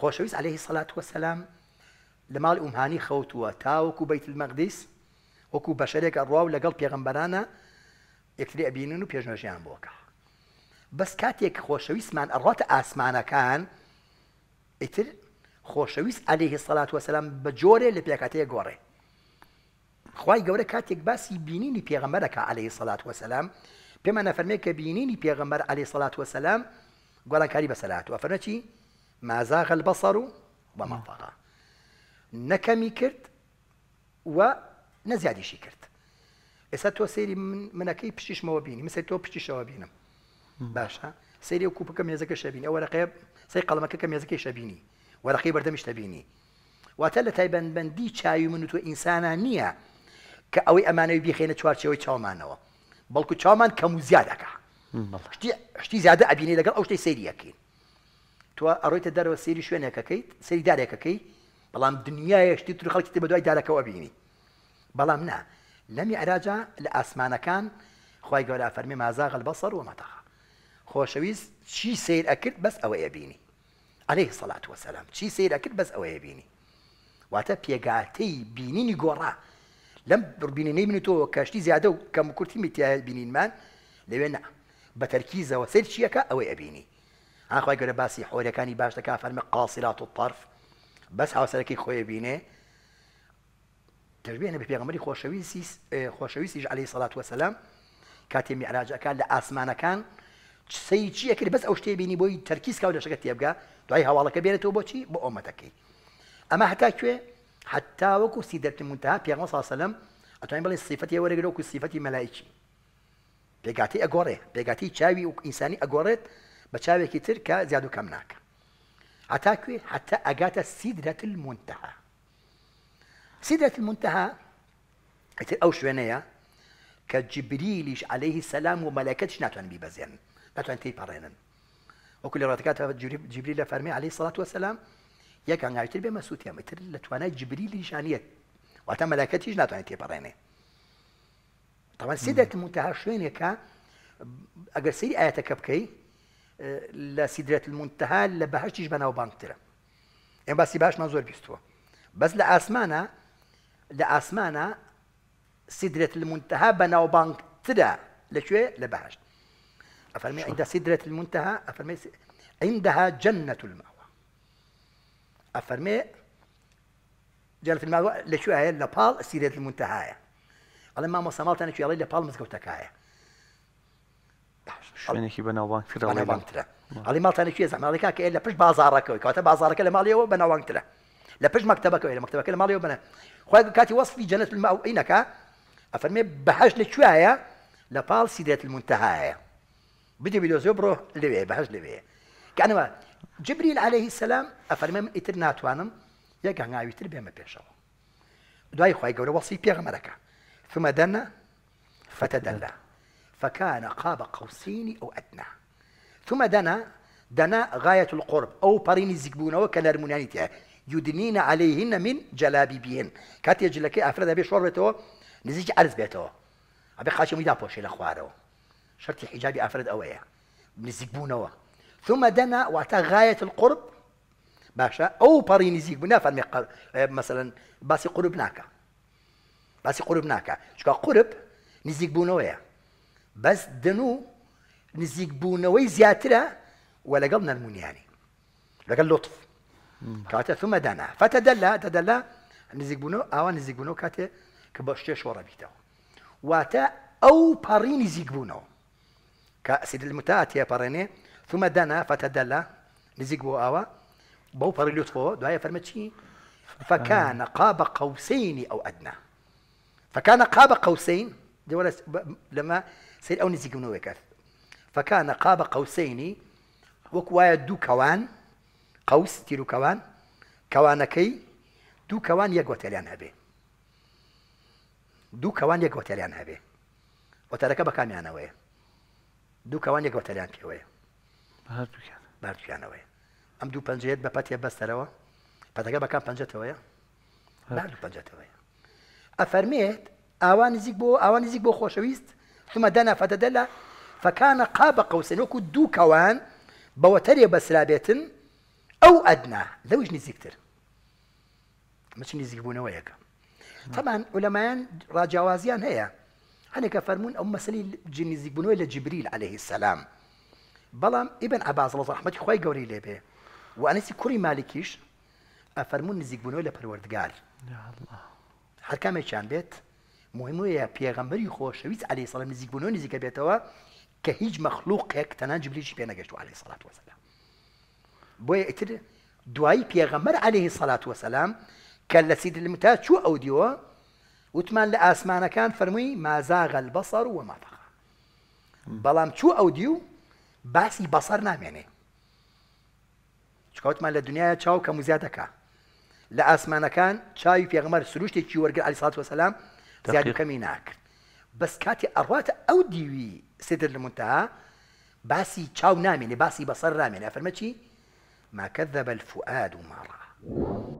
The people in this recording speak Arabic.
خۆشەویست عليهەی سەلات وەسەسلام لە ماڵ ئومهانی خەوتووە تاوەکو بیت المەقدیس وەکو بەشەرێکە ڕواو لەگەڵ پێغمبەرانە یەکتری ئەبینن و پێشنەژیان بۆکە بەس کاتێک خۆشەویستمان ئەڕاتە ئاسمانەکان ئیتر خۆشەویست عليهەیهی سەلات وەسەسلام بە جۆرێ لە پێکاتەیە گۆڕێ خی گەورە کاتێک باسی بینینی پێغمبەرەکە عليهەیهی سەلات وەسەسلام پێمە نەفەرمێ کە بینینی پێغمبەر عليهەی سەلات وەسەسلام گۆڵانکاری بەسەلات وە فەرەتی مازاغ البەسەر و بەمەفاقا نەکەمی کرد و نەزیادیشی کرد ئێستا تۆ سێری منەکەی پشتیشمەوە بینی مسە تۆ پشتیشەوە بینم باشە سری و کوپەکە مێزەکە شەبین ئەو وەرەقەیە سی قەڵمەکە مێزەکەی شەبینی وەرەقی بەردەمیش دەبینی واتە لە تایبەنبندی چاوی من و تۆ ئینسانە نییە کە ئەوەی ئەمانەوەی بیخێنە چوارچەوەی چاومانەوە بەڵکو چامان کەم و زیادەکە شتی زیادە ئەبینی لەگەڵ ئەو شتی سریەکەین تۆ ئەڕۆیتە دەرەوە سری شوێنێکەکەیت سری دارێکەکەی بەڵام دنیایشتی تر خەڵکی بە دوای دارەکەەوە بینی بەڵام نا لەمی عراجا لە ئاسمانەکان خی گەۆرا فەرمی مازاغل بەسەر و مەتەخ خۆشەویست چی سیر ئەکرد بەس ئەوەیە بینی ئەلەی سەلات وەسەلام چی سیر ئەکرد بەس ئەوەیە بینی واتە پێگاتەی بینینی گۆڕا لەم ببینی نەیبنی تۆ کەشتی زیادە و کەم کورتی میتیایە بینینمان لەوێ نا بە تەرکیزەوە سیر چیەکە ئەوەی ئەبینی ئاخوای گەورە باسی حۆرەکانی باش دەکا فەرمە قاسیرات و پارف بەس هاوسەرەکەی خۆی بینێ تەژبێنە بە پێغمەری خۆشەویستی خۆشەویستیش علی سەڵات وەسەلام کاتێ میعراجەکان لە ئاسمانەکان سی چیە کرد بەس ئەو شتێ بینی بۆی تەرکیز کاو دەشەکە تێبگا دوای هەواڵەکە بێنێتەوە بۆچی بۆ ئۆمەتەکەی ئەمە هەتا کوێ حتا وەکو سی دەرتمونتها پێغمە ساسەلم ئەتوانین بڵێ سیفەتی وەرەگرەوەکو سیفەتی مەلایکی پێگاتی ئەگۆڕێ پێگاتی چاوی و ئینسانی ئەگۆڕێت بە كتير تر زيادو كامناك و حتى اجاتا سيدرة حتا سيدرة المنتهى المونتەها او المونتەها ئەتر عليه السلام کە جبریلیش عليهەیهی و ناتوان بیبەزێن ناتوان تی پەڕێنن وەکو لە ڕاتکات جبری لە فەرمی عليه سڵات وسلام یەکان يا بێ مەسووتیان تر لە توانای جبریلیشانیت ناتوان مەلاکەتیش ناتوانێت طبعا تاوان سیدەت مونتەها شوێنێکە ئەگەر سری ئاەتەکە بکەی آه، لسيدرات المنتهى لبهش تيش بناو بانترا ام يعني باسي بهش ما زور بيستوا بس لأسمانا لأسمانا سيدرات المنتهى بناو بانترا لشو لبهشت أفرمي عند سيدرات المنتهى أفرمي عندها جنة المأوى أفرمي جنة المأوى لشو هي لبال سيدرات المنتهى على ما ما أنا شو يلا لبال مزقوتك هاي شوێنێکی بەناوبانگتر بەناوبانگترە ئەڵی ماڵتانە کوێ زەماڵێکاکە لە پشت بازارەکەەوەی کاتە بازارەکە لە ماڵیەوە بەناوانگترە لە پشت مەکتتەبەکەوە لە مەکتتەبەکە لە ماڵیەوە بنە خۆی کاتی وەصفی جەنەت ئەو عینەکە ئەفەرمێ بەهش لەکوایە لە پاڵ سیدێت المونتەهایە بدی بیدۆزیۆ بڕۆ لەوێ جبریل عليه السلام ناتوانم فكان قاب قوسين أو أدنى ثم دنا دنا غاية القرب أو بارين الزجبون أو يدنين عليهن من جلابيبهن كاتي يجلك افرد أبي شور بيتو نزيج عرز بيتو أبي خاشي ميدا بوشي لأخواره شرط حجابي افرد أويا نزجبونه ثم دنا واتى غاية القرب باشا أو بارين الزجبون فرمي آه، مثلا باسي قربناكا باسي قربناكا شكا قرب نزجبونه ويا بەس دن و نزیکبوونەوەی ولا قلنا المونياني يعني. نەرمونیانی لەگەڵ لطف کاتە ثم دانا تدلى دەدەلا نزیکبوونەوە او نزیکبوونەوە کاتێ كاتا كبشتي شورا شۆڕە واتا او باري پەڕی نزیکبوونەوە كاسيد المتات يا باريني ثم دانا فتدلى نزیک بو ئاوە بو باري لطفەوە دوايا فرمتشي فكان آه. قاب قوسين أو أدنى فكان قاب قوسين دي ولا لما سير أو نزيق منوك فكان قاب قوسين وكوايا دو كوان قوس تيرو كوان كوانكي دو كوان يقوتيان هبي دوو کەوان یەک وتەلیان هەبێ وتارەکە بە کامیانەوەی دوو کەوان یەک وتەلیان پێوەیە باردویانەوەی ئەم دوو پنجێت بە پەتێ بەستەرەوە پەتەکە بەکان پنجەتەوەیە پنجەتەوەی ئەفەرمێت ئاوان نزیک بۆ ئاوان نزیک بۆ خۆشەویست ثم دنا فتدلى فكان قاب قوسين وەکو دوو کەوان بەوەتەرێ بەسرابێتن او ئەدنا لەویش نزیکتر مچ نزیکبوونەوە طبعا تەمان ئولەمایان ڕاجیاوازیان هي هەنێکە فەرمونون او مەسلی جنزیکبوونەوەی لە جبريل عليه السلام بەڵام ئیبن عباز لە زەحمەتی خۆی گەوری لێبێ و ئەنسی کوڕی مالکیش ئەفەرمونون نزیکبوونەوە يا الله هەر كان بيت مهمە پێغەمبەری خۆشەویست علی سەڵم نزیک بوون نزیکە بێتەوە کە هیچ مەخلوقێک تەنان جبلیشی پێنەگەشت و علی سەڵات وەسەلام بۆیە ئیتر دوایی پێغەمبەر عليه سەلات وەسەلام کە لە سید المتا چوو ئەو دیوە وتمان لە ئاسمانەکان فەرمووی مازاغل بەسەر و وەمافەقا بەڵام چوو ئەو دی و باسی بەسەر نامێنێ چکەوتمان لە دنیاە چاو کە موزیاتەکە لە ئاسمانەکان چاوی پێغمەر سروشتێکی وەرگە علی سات وەسەلام زیاد کمی ناکرد بس کاتی اروات او دیوی سدر لە باسی چاو نامێنێ باسی بەسەر رامێنە چی؟ ما کذب الفؤاد و را